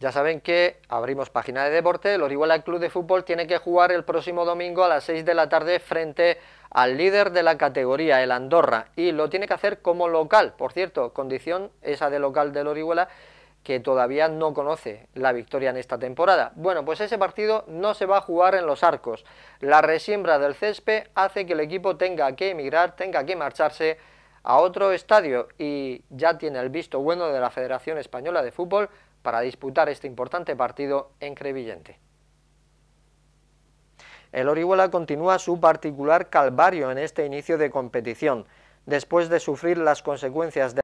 Ya saben que abrimos página de deporte, el Orihuela Club de Fútbol tiene que jugar el próximo domingo a las 6 de la tarde frente al líder de la categoría, el Andorra, y lo tiene que hacer como local, por cierto, condición esa de local del Orihuela que todavía no conoce la victoria en esta temporada. Bueno, pues ese partido no se va a jugar en los arcos. La resiembra del césped hace que el equipo tenga que emigrar, tenga que marcharse a otro estadio y ya tiene el visto bueno de la Federación Española de Fútbol para disputar este importante partido en Crevillente. El Orihuela continúa su particular calvario en este inicio de competición, después de sufrir las consecuencias de